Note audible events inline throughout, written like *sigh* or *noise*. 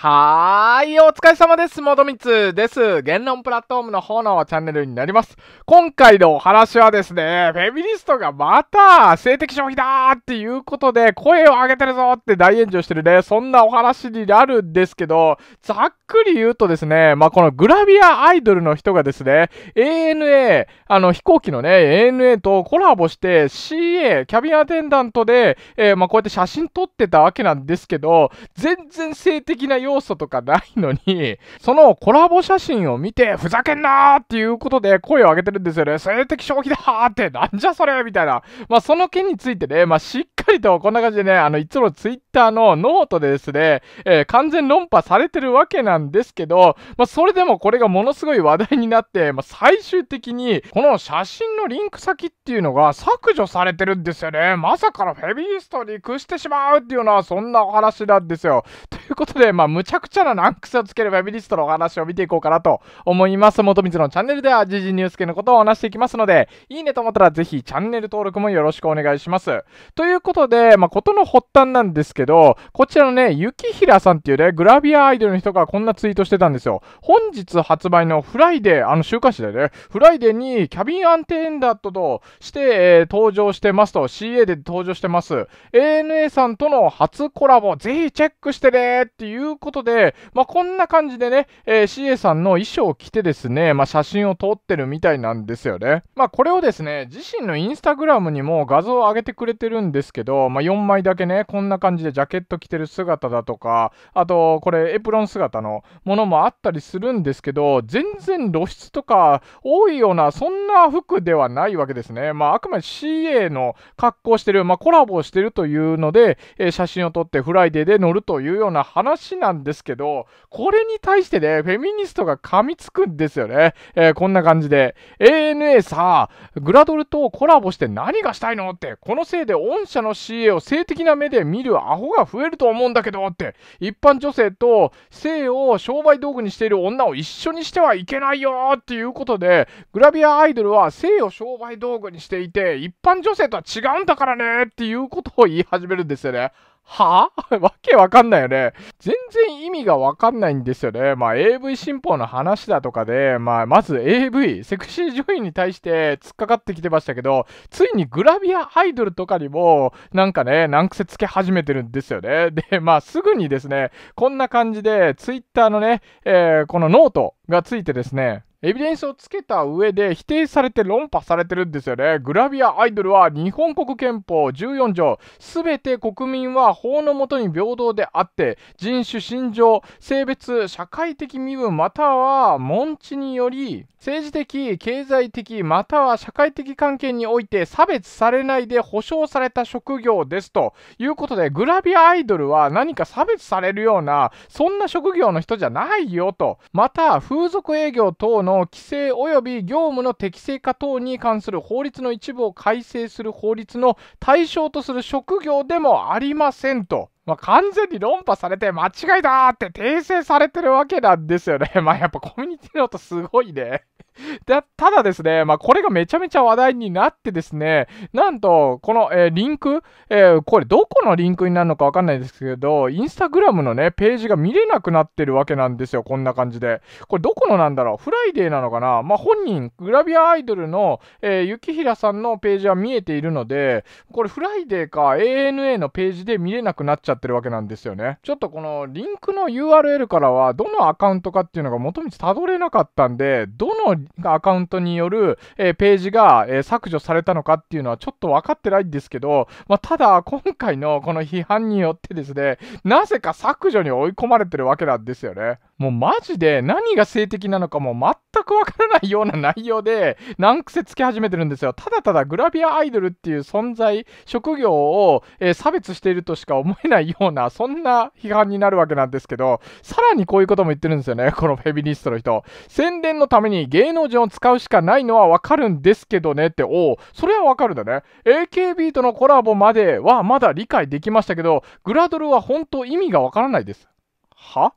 はーい、お疲れ様です。もどみつです。言論プラットフォームの方のチャンネルになります。今回のお話はですね、フェミニストがまた性的消費だーっていうことで声を上げてるぞって大炎上してるね、そんなお話になるんですけど、ざっくり言うとですね、まあ、このグラビアアイドルの人がですね、ANA、あの飛行機のね、ANA とコラボして CA、キャビンアテンダントで、えー、まこうやって写真撮ってたわけなんですけど、全然性的な要素とかないのに、*laughs* そのコラボ写真を見て、ふざけんなーっていうことで声を上げてるんですよね。性的消費だーって、なんじゃそれみたいな。まあ、その件についてね、まあ、しっかりとこんな感じでね、あの、いつもツイッターのノートでですね、えー、完全論破されてるわけなんですけど、まあ、それでもこれがものすごい話題になって、まあ、最終的に、この写真のリンク先っていうのが削除されてるんですよね。まさかのフェミニストに屈してしまうっていうのは、そんなお話なんですよ。ということで、まあ、むちゃくちゃなランクスをつけるウェブリストのお話を見ていこうかなと思います。元水のチャンネルでは、時事ニュース系のことをお話していきますので、いいねと思ったらぜひチャンネル登録もよろしくお願いします。ということで、まあ、ことの発端なんですけど、こちらのね、ひ平さんっていうね、グラビアアイドルの人がこんなツイートしてたんですよ。本日発売のフライデー、あの週刊誌でね、フライデーにキャビンアンテンダートとして、えー、登場してますと、CA で登場してます。ANA さんとの初コラボ、ぜひチェックしてねっていうことことで、まあ、こんな感じでね、えー、CA さんの衣装を着てですね、まあ、写真を撮ってるみたいなんですよね。まあ、これをですね、自身のインスタグラムにも画像を上げてくれてるんですけど、まあ、4枚だけね、こんな感じでジャケット着てる姿だとか、あと、これエプロン姿のものもあったりするんですけど、全然露出とか多いような、そんな服ではないわけですね。まあ、あくまで CA の格好してる、まあ、コラボをしてるというので、えー、写真を撮ってフライデーで乗るというような話なんんですけど、これに対してね、フェミニストが噛みつくんですよね。えー、こんな感じで。ANA さ、グラドルとコラボして何がしたいのって、このせいで御社の CA を性的な目で見るアホが増えると思うんだけどって、一般女性と性を商売道具にしている女を一緒にしてはいけないよっていうことで、グラビアアイドルは性を商売道具にしていて、一般女性とは違うんだからねっていうことを言い始めるんですよね。はぁ、あ、*laughs* わけわかんないよね。全然意味がわかんないんですよね。まあ AV 新法の話だとかで、まあまず AV、セクシー女優に対して突っかかってきてましたけど、ついにグラビアアイドルとかにも、なんかね、難癖つけ始めてるんですよね。で、まあすぐにですね、こんな感じで Twitter のね、えー、このノートがついてですね、エビデンスをつけた上で否定されて論破されてるんですよね。グラビアアイドルは日本国憲法14条、すべて国民は法のもとに平等であって、人種、心情、性別、社会的身分、または門地により、政治的、経済的、または社会的関係において差別されないで保障された職業ですということで、グラビアアイドルは何か差別されるような、そんな職業の人じゃないよと、また風俗営業等の規制及び業務の適正化等に関する法律の一部を改正する法律の対象とする職業でもありませんと。まあ、完全に論破されて間違いだって訂正されてるわけなんですよね。*laughs* まあやっぱコミュニティの音すごいね。*laughs* でただですね、まあ、これがめちゃめちゃ話題になってですね、なんと、この、えー、リンク、えー、これどこのリンクになるのかわかんないですけど、インスタグラムのね、ページが見れなくなってるわけなんですよ、こんな感じで。これどこのなんだろうフライデーなのかなまあ、本人、グラビアアイドルの、えー、雪平さんのページは見えているので、これフライデーか ANA のページで見れなくなっちゃってるわけなんですよね。ちょっとこのリンクの URL からは、どのアカウントかっていうのが元々たどれなかったんで、どのアカウントによる、えー、ページが、えー、削除されたのかっていうのはちょっと分かってないんですけど、まあ、ただ、今回のこの批判によってですね、なぜか削除に追い込まれてるわけなんですよね。もうマジで何が性的なのかも全くわからないような内容で難癖つき始めてるんですよ。ただただグラビアアイドルっていう存在、職業を、えー、差別しているとしか思えないような、そんな批判になるわけなんですけど、さらにこういうことも言ってるんですよね、*laughs* このフェミニストの人。宣伝のために芸能人を使うしかないのはわかるんですけどねって、おお、それはわかるんだね。AKB とのコラボまではまだ理解できましたけど、グラドルは本当意味がわからないです。は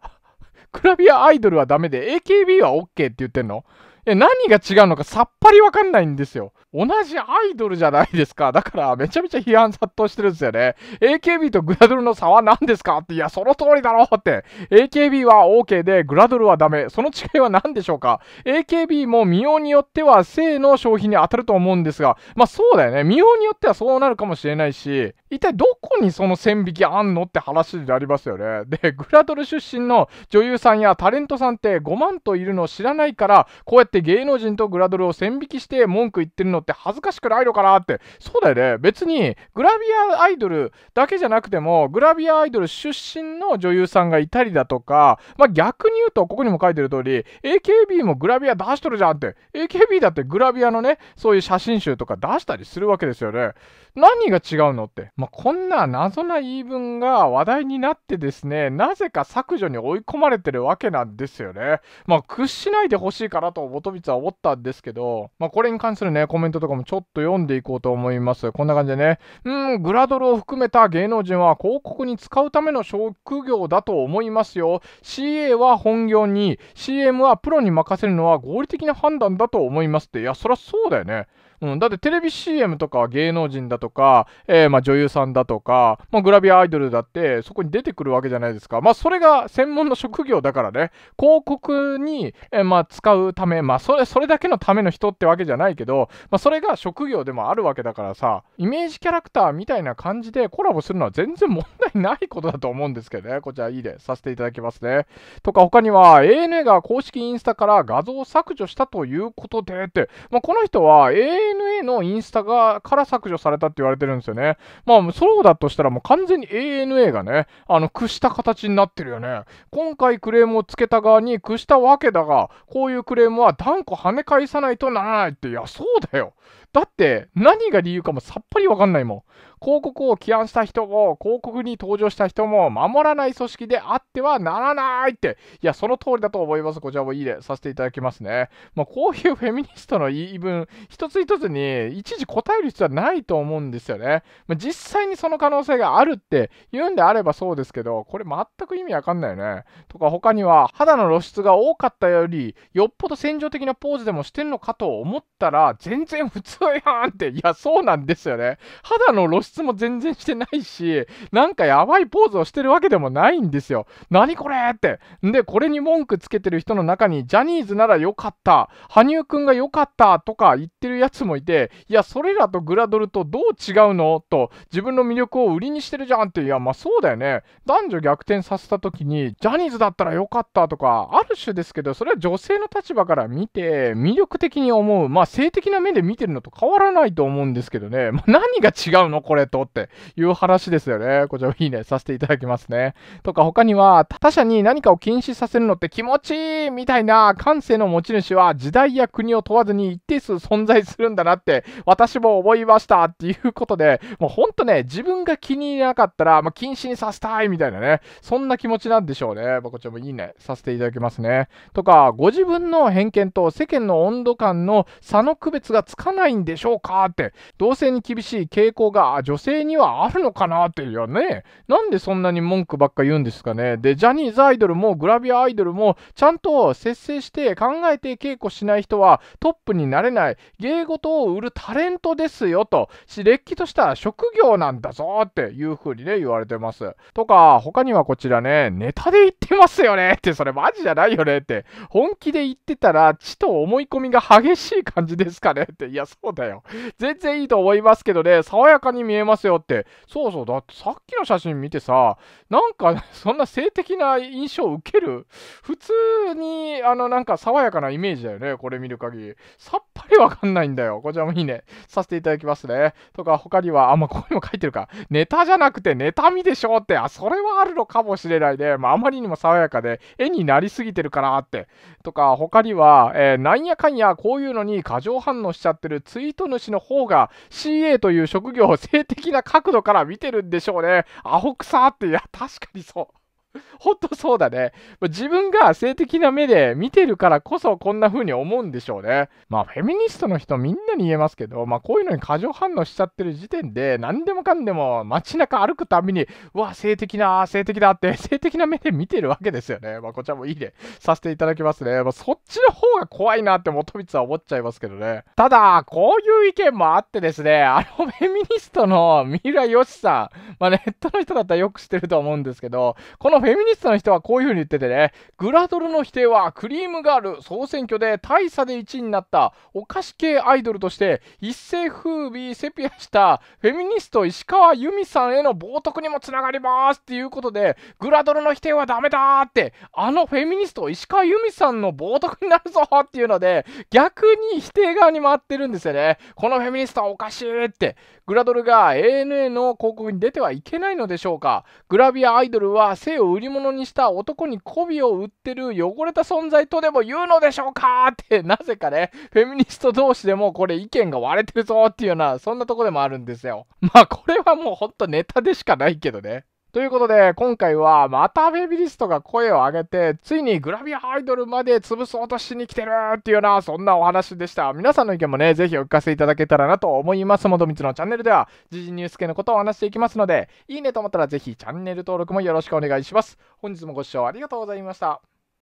グラビアアイドルはダメで、AKB は OK って言ってんのえ、何が違うのかさっぱりわかんないんですよ。同じアイドルじゃないですか。だからめちゃめちゃ批判殺到してるんですよね。AKB とグラドルの差は何ですかって、いや、その通りだろうって。AKB は OK で、グラドルはダメ。その違いは何でしょうか ?AKB も見ようによっては性の消費に当たると思うんですが、まあそうだよね。見ようによってはそうなるかもしれないし、一体どこにその線引きあんのって話になりますよね。で、グラドル出身の女優さんやタレントさんって5万といるの知らないから、こうやってって芸能人とグラドルを線引きして文句言ってるのって恥ずかしくないのかなって、そうだよね。別にグラビアアイドルだけじゃなくても、グラビアアイドル出身の女優さんがいたりだとか、まあ、逆に言うと、ここにも書いてる通り、AKB もグラビア出しとるじゃんって、AKB だってグラビアのね、そういう写真集とか出したりするわけですよね。何が違うのって、まあ、こんな謎な言い分が話題になってですね、なぜか削除に追い込まれてるわけなんですよね。まあ、屈しないでほしいかなと思っ音光は思ったんですけど、まあ、これに関するね、コメントとかもちょっと読んでいこうと思います。こんな感じでね、うん、グラドルを含めた芸能人は広告に使うための職業だと思いますよ。CA は本業に、CM はプロに任せるのは合理的な判断だと思いますって。いや、そりゃそうだよね。うん、だってテレビ CM とか芸能人だとか、えー、まあ、女優さんだとか、まあ、グラビアアイドルだってそこに出てくるわけじゃないですか。まあそれが専門の職業だからね、広告に、えー、まあ、使うため、まあそれそれだけのための人ってわけじゃないけど、まあ、それが職業でもあるわけだからさ、イメージキャラクターみたいな感じでコラボするのは全然問題ないことだと思うんですけどね、こちらいいでさせていただきますね。とか他には ANA が公式インスタから画像を削除したということでって、まあ、この人は ANA ANA のインスタがから削除されたって言われてるんですよね。まあ、そうだとしたらもう完全に ANA がね、あの、屈した形になってるよね。今回クレームをつけた側に屈したわけだが、こういうクレームは断固跳ね返さないとならないって、いや、そうだよ。だって何が理由かもさっぱりわかんないもん。広告を起案した人も、広告に登場した人も守らない組織であってはならないって。いや、その通りだと思います。こちらもいいでさせていただきますね。まあ、こういうフェミニストの言い分、一つ一つに一時答える必要はないと思うんですよね。まあ、実際にその可能性があるって言うんであればそうですけど、これ全く意味わかんないよね。とか他には、肌の露出が多かったより、よっぽど戦場的なポーズでもしてんのかと思ったら、全然普通嘘やんって、いや、そうなんですよね。肌の露出も全然してないし、なんかやばいポーズをしてるわけでもないんですよ。何これって。で、これに文句つけてる人の中に、ジャニーズなら良かった、羽生くんが良かったとか言ってるやつもいて、いや、それらとグラドルとどう違うのと、自分の魅力を売りにしてるじゃんって、いや、まあそうだよね。男女逆転させた時に、ジャニーズだったら良かったとか、ある種ですけど、それは女性の立場から見て、魅力的に思う、まあ性的な目で見てるのと変わらないと思うんですけどね、まあ、何が違うのこれとっていう話ですよね。こちらもいいねさせていただきますね。とか他には、他者に何かを禁止させるのって気持ちいいみたいな感性の持ち主は時代や国を問わずに一定数存在するんだなって私も思いましたっていうことで、もうほんとね、自分が気に入らなかったら、まあ、禁止にさせたいみたいなね、そんな気持ちなんでしょうね。まあ、こちらもいいねさせていただきますね。とか、ご自分の偏見と世間の温度感の差の区別がつかないんでしょうかって、同性に厳しい傾向が女性にはあるのかなっていうね、なんでそんなに文句ばっか言うんですかね。で、ジャニーズアイドルもグラビアアイドルも、ちゃんと節制して考えて稽古しない人はトップになれない、芸事を売るタレントですよと、し、れっきとした職業なんだぞっていう風にね、言われてます。とか、他にはこちらね、ネタで言ってますよねって、それマジじゃないよねって、本気で言ってたら、ちと思い込みが激しい感じですかねって、いや、そうだよ。全然いいと思いますけどね、爽やかに見えますよって。そうそう、だってさっきの写真見てさ、なんか *laughs* そんな性的な印象を受ける普通に、あの、なんか爽やかなイメージだよね、これ見る限り。さっぱりわかんないんだよ。こちらもいいね。させていただきますね。とか、他には、あ、まあ、こいうの書いてるか。ネタじゃなくて、ネタ見でしょって、あ、それはあるのかもしれないね。まあ、あまりにも爽やかで、絵になりすぎてるかなって。とか、他には、えー、なんやかんや、こういうのに過剰反応しちゃってるつツイート主の方が CA という職業を性的な角度から見てるんでしょうね。アホくさって、いや、確かにそう。ほんとそうだね。自分が性的な目で見てるからこそこんな風に思うんでしょうね。まあフェミニストの人みんなに言えますけど、まあこういうのに過剰反応しちゃってる時点で何でもかんでも街中歩くたびに、うわ、性的な、性的だって *laughs* 性的な目で見てるわけですよね。まあこちらもいいね。させていただきますね。まあそっちの方が怖いなって元光は思っちゃいますけどね。ただ、こういう意見もあってですね、あのフェミニストの三浦義さん、まあネットの人だったらよく知ってると思うんですけど、このフェミニストの人はこういう風に言っててね、グラドルの否定はクリームガール総選挙で大差で1位になったお菓子系アイドルとして一世風靡セピアしたフェミニスト石川由美さんへの冒涜にもつながりますっていうことで、グラドルの否定はダメだって、あのフェミニスト石川由美さんの冒涜になるぞっていうので、逆に否定側に回ってるんですよね。このフェミニストはおかしいって、グラドルが ANA の広告に出てはいけないのでしょうか。グラビアアイドルは性を売り物にした男に媚びを売ってる汚れた存在とでも言うのでしょうかって、なぜかね、フェミニスト同士でもこれ意見が割れてるぞっていうような、そんなとこでもあるんですよ。まあこれはもうほんとネタでしかないけどね。ということで、今回はまたフェミニストが声を上げて、ついにグラビアアイドルまで潰そうとしに来てるっていうような、そんなお話でした。皆さんの意見もね、ぜひお聞かせいただけたらなと思います。もとみつのチャンネルでは、時事ニュース系のことをお話していきますので、いいねと思ったらぜひチャンネル登録もよろしくお願いします。本日もご視聴ありがとうございました。